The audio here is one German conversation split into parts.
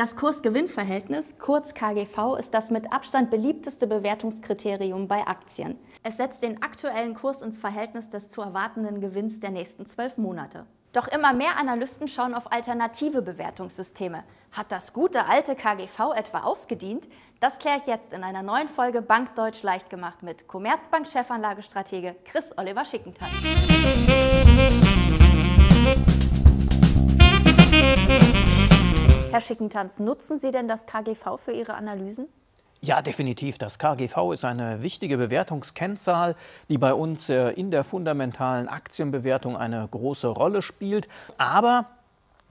Das Kursgewinnverhältnis, kurz KGV, ist das mit Abstand beliebteste Bewertungskriterium bei Aktien. Es setzt den aktuellen Kurs ins Verhältnis des zu erwartenden Gewinns der nächsten zwölf Monate. Doch immer mehr Analysten schauen auf alternative Bewertungssysteme. Hat das gute alte KGV etwa ausgedient? Das kläre ich jetzt in einer neuen Folge Bankdeutsch leicht gemacht mit Commerzbank-Chefanlagestratege Chris Oliver Schickenthal. Herr Schickentanz, nutzen Sie denn das KGV für Ihre Analysen? Ja, definitiv. Das KGV ist eine wichtige Bewertungskennzahl, die bei uns äh, in der fundamentalen Aktienbewertung eine große Rolle spielt. Aber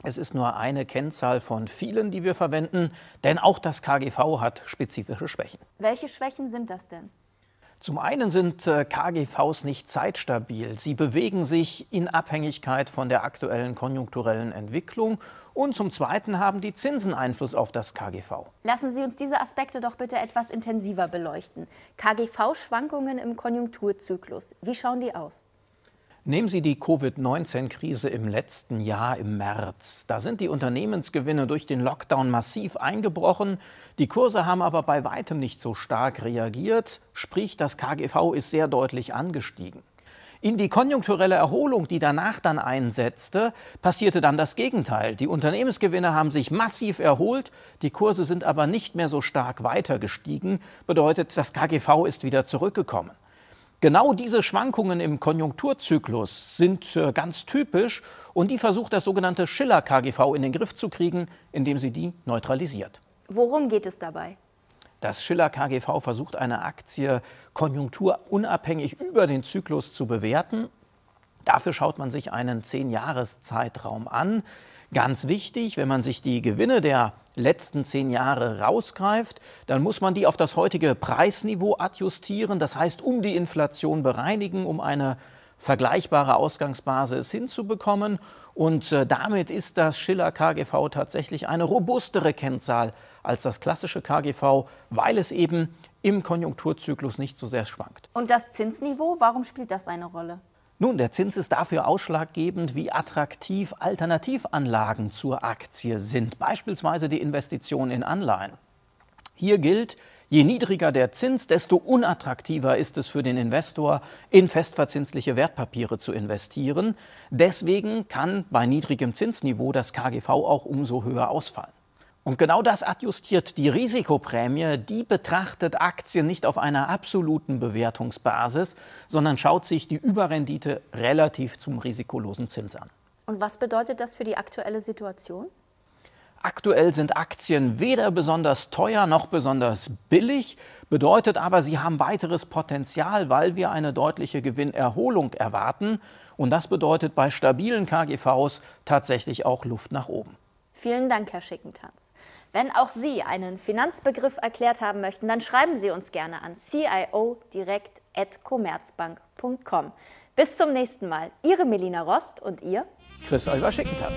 es ist nur eine Kennzahl von vielen, die wir verwenden, denn auch das KGV hat spezifische Schwächen. Welche Schwächen sind das denn? Zum einen sind äh, KGVs nicht zeitstabil. Sie bewegen sich in Abhängigkeit von der aktuellen konjunkturellen Entwicklung. Und zum Zweiten haben die Zinsen Einfluss auf das KGV. Lassen Sie uns diese Aspekte doch bitte etwas intensiver beleuchten. KGV-Schwankungen im Konjunkturzyklus. Wie schauen die aus? Nehmen Sie die Covid-19-Krise im letzten Jahr im März. Da sind die Unternehmensgewinne durch den Lockdown massiv eingebrochen. Die Kurse haben aber bei weitem nicht so stark reagiert, sprich das KGV ist sehr deutlich angestiegen. In die konjunkturelle Erholung, die danach dann einsetzte, passierte dann das Gegenteil. Die Unternehmensgewinne haben sich massiv erholt, die Kurse sind aber nicht mehr so stark weiter gestiegen, bedeutet das KGV ist wieder zurückgekommen. Genau diese Schwankungen im Konjunkturzyklus sind äh, ganz typisch und die versucht das sogenannte Schiller-KGV in den Griff zu kriegen, indem sie die neutralisiert. Worum geht es dabei? Das Schiller KGV versucht, eine Aktie konjunkturunabhängig über den Zyklus zu bewerten. Dafür schaut man sich einen 10-Jahres-Zeitraum an. Ganz wichtig, wenn man sich die Gewinne der letzten zehn Jahre rausgreift, dann muss man die auf das heutige Preisniveau adjustieren, das heißt um die Inflation bereinigen, um eine vergleichbare Ausgangsbasis hinzubekommen. Und äh, damit ist das Schiller KGV tatsächlich eine robustere Kennzahl als das klassische KGV, weil es eben im Konjunkturzyklus nicht so sehr schwankt. Und das Zinsniveau, warum spielt das eine Rolle? Nun, der Zins ist dafür ausschlaggebend, wie attraktiv Alternativanlagen zur Aktie sind, beispielsweise die Investition in Anleihen. Hier gilt, je niedriger der Zins, desto unattraktiver ist es für den Investor, in festverzinsliche Wertpapiere zu investieren. Deswegen kann bei niedrigem Zinsniveau das KGV auch umso höher ausfallen. Und genau das adjustiert die Risikoprämie, die betrachtet Aktien nicht auf einer absoluten Bewertungsbasis, sondern schaut sich die Überrendite relativ zum risikolosen Zins an. Und was bedeutet das für die aktuelle Situation? Aktuell sind Aktien weder besonders teuer noch besonders billig, bedeutet aber, sie haben weiteres Potenzial, weil wir eine deutliche Gewinnerholung erwarten. Und das bedeutet bei stabilen KGVs tatsächlich auch Luft nach oben. Vielen Dank, Herr Schickentanz. Wenn auch Sie einen Finanzbegriff erklärt haben möchten, dann schreiben Sie uns gerne an ciodirekt.commerzbank.com. Bis zum nächsten Mal. Ihre Melina Rost und ihr Chris Oliver Schickentanz.